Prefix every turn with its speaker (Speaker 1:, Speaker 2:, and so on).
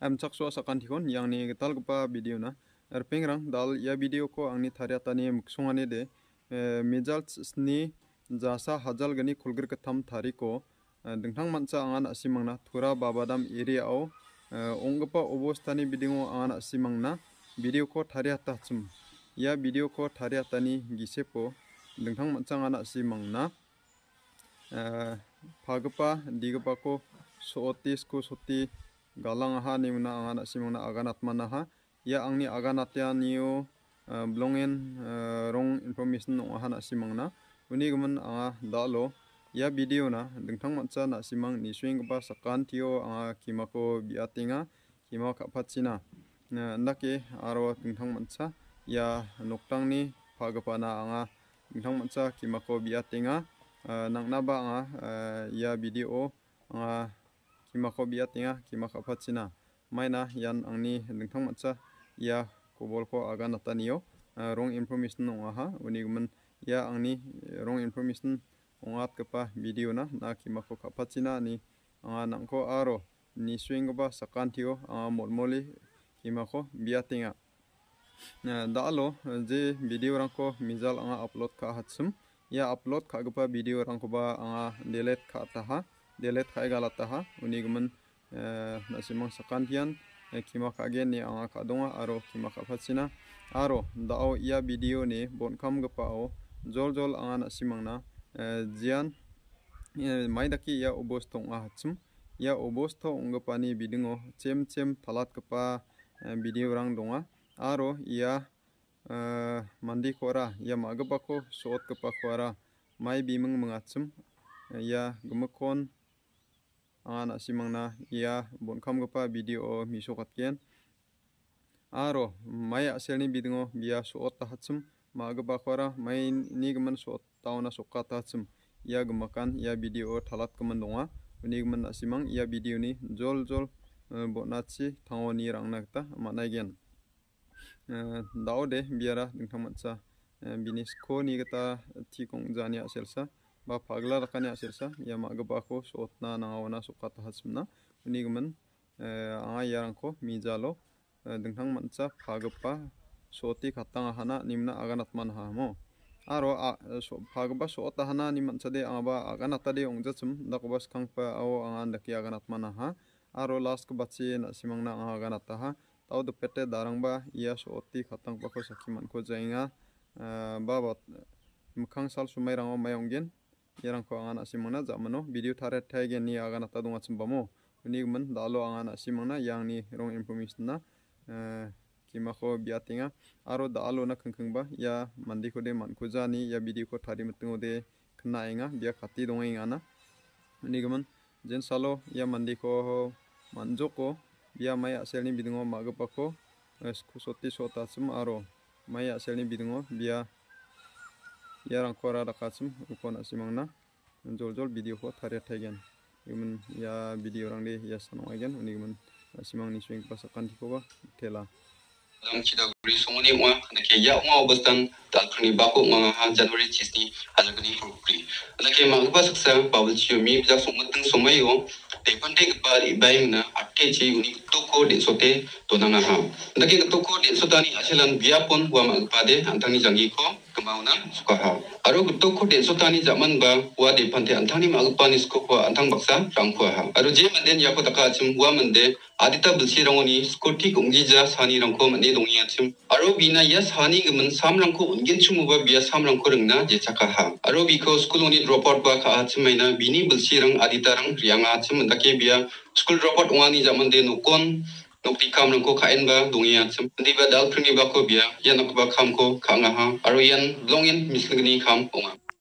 Speaker 1: Kan yang ni gital sakandikon video na. er rpengrang dal ya ia ko angni tariatani miksungani de results sni jasa hajal gani thari ko. ang e, dingthangmancha angan asimangna thura babadam area o e, ongpa obostani bidingo angan asimangna Ya video ia videoko tani gisepo dingthangmancha angan asimangna e, phagpa digpa ko sootis ko soti galang ha ni muna ang anak simong na aganat man ha ya ang ni aganat ya niyo eh, blongen eh, rong information ha anak simang na uni guman ang dalo ya video na dengtang matsa na simang ni swing ba sa kantio ang kimako biatinga kima kapatsina eh, ndake araw dengtang matsa ya nuktang ni pagpana ang dengtang matsa kimako biatinga nang naba ang ya video ang kimako biatinga kimaka phatsina maina yan angni dingthangmatsa ia kubolko aga natanio ah, rong information ong aha unigman ia angni rong information ongatkepa video na na kimako kapatsina ni anga nangko aro ni ba sakantio anga molmoli kimako biatinga ah, dalo je video rangko mizal anga upload ka hatsum ia upload ka gpa video rangko ba anga delete ka taha delet khay galataha unigman eh, nasimang sakantian eh, kima kagen ni anga kadonga aro kima kapatsina aro dao ia video ni bonkam gepao jol jol anga nasimangna eh, jian mai daki ia obos tonga hatsum ia obos to ongepani bidingo cem chem talat kepa video rang donga aro ia mandi kora ia magapako suot kepa kora mai bimeng mengatsum ia gemekon anga nasimangna ia video bideo misokatgen aro mai aselni bidingo bia soot tahatsim magibakora mai nigiman soot tauna soka tahatsim ia gimakan ia bideo talatgimin donga unigiman nasimang ia ni jol jol bonatsi tangoni rangna gita manaigen dao de biara dingtangmatsa e, bini sko ni gita kong jani aselsa ba pagla rakani asirsa ya ma ga ba ko sotna na ona sukat hasmna ni gman e, a yarang ko mi jalo e, dinghang mancha phagpa soti khatang nimna aganat man ha mo aro a e, so phagba so ta hana ni mancha de aba aganat de ong ja chum da ko bas khang pa aw angan da ki aro last ko bachi na simang na aganat ha taw de pete darang ba ya soti khatang pa ko sakhi man ko jainga ba sal sumai rang ma y a r a n g ko angana s i m o n g n a jamano video thare thaige ni agana ta dunga chimbamo unigman dalo angana s i m o n a yangni rong information na kima ko biatinga aro dalo na khangkhangba ya mandi ko de man ko jani ya video ko thari matungo de khnainga bia khati donga ingana unigman jen salo ya mandi ko manjo ko bia mai aselni bidingo magapa ko e sku soti sota chum aro mai aselni bidingo bia yarang kora rakasim ukon asimangna jol jol video ho tarir tegen imun ya video orang de ya sanong agen uni imun simang ni swing pasakan tikoba tela
Speaker 2: dang chida guri songoni wa nake ya ma obastan ta khani ba ko januari ha january chisni alagni hurukri nake ma ba saksa bawul chiyo mi bijak somatang somai yo te pante ba ri na atte chi uni toko de sote tonanga ha nake toko de sotani achelan biapon wa ma pade antani janggi ko 마우나 수카하오 아로 그토코 렌소타니 자만바 우아 판테 안타님 아그파니 스코코 안탕 박사 랑쿠하 아로 제 만덴 야코 다카침 우아 만데 아디타 불시랑오니 스코틱 옹기자 사니랑코 만데 동이야침 아로 비나 야 사니 그문 삼랑코 온겐춤 우바 비야 삼랑코 릉나 제차카하 아로 비코 스쿨오니 드롭아웃 바카아침마나 비니 불시랑 아디타랑 리앙아침 만다케 비야 스쿨 드롭아웃 옹아니 자만데 노콘 nok ti kam nang ko khain ba dungi acham diba dal phrini ba ko bia yan ba kham ko khanga ha aro yan blongin mislingni kham ponga